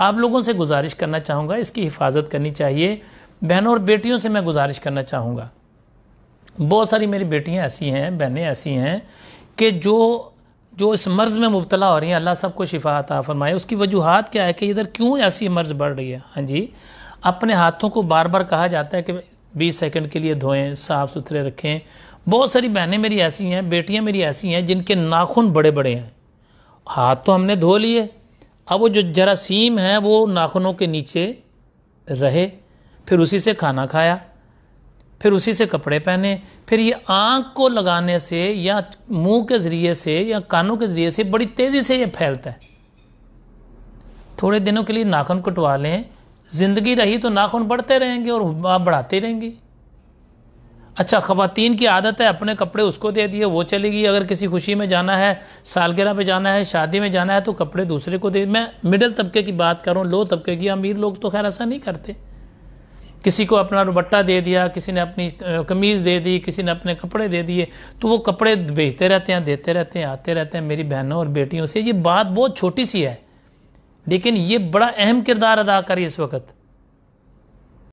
आप लोगों से गुजारिश करना चाहूँगा इसकी हिफाजत करनी चाहिए बहनों और बेटियों से मैं गुजारिश करना चाहूँगा बहुत सारी मेरी बेटियाँ ऐसी हैं बहनें ऐसी हैं कि जो जो इस मर्ज़ में मुबतला हो रही हैं अल्लाह सबको शिफा अता फरमाए उसकी वजूहत क्या है कि इधर क्यों ऐसी मर्ज़ बढ़ रही है हाँ जी अपने हाथों को बार बार कहा जाता है कि बीस सेकेंड के लिए धोएं साफ़ सुथरे रखें बहुत सारी बहनें मेरी ऐसी हैं बेटियाँ मेरी ऐसी हैं जिनके नाखून बड़े बड़े हैं हाथ तो हमने धो लिए अब वो जो जरासीम है वो नाखूनों के नीचे रहे फिर उसी से खाना खाया फिर उसी से कपड़े पहने फिर ये आँख को लगाने से या मुंह के ज़रिए से या कानों के ज़रिए से बड़ी तेज़ी से ये फैलता है थोड़े दिनों के लिए नाखून कटवा लें ज़िंदगी रही तो नाखून बढ़ते रहेंगे और आप बढ़ाते रहेंगे अच्छा खातन की आदत है अपने कपड़े उसको दे दिए वो चलेगी अगर किसी खुशी में जाना है सालगिरह पे जाना है शादी में जाना है तो कपड़े दूसरे को दे मैं मिडिल तबके की बात करूँ लो तबके की अमीर लोग तो खैर ऐसा नहीं करते किसी को अपना दुपट्टा दे दिया किसी ने अपनी कमीज़ दे दी किसी ने अपने कपड़े दे दिए तो वो कपड़े भेजते रहते हैं देते रहते हैं आते रहते हैं मेरी बहनों और बेटियों से ये बात बहुत छोटी सी है लेकिन ये बड़ा अहम किरदार अदा करी इस वक्त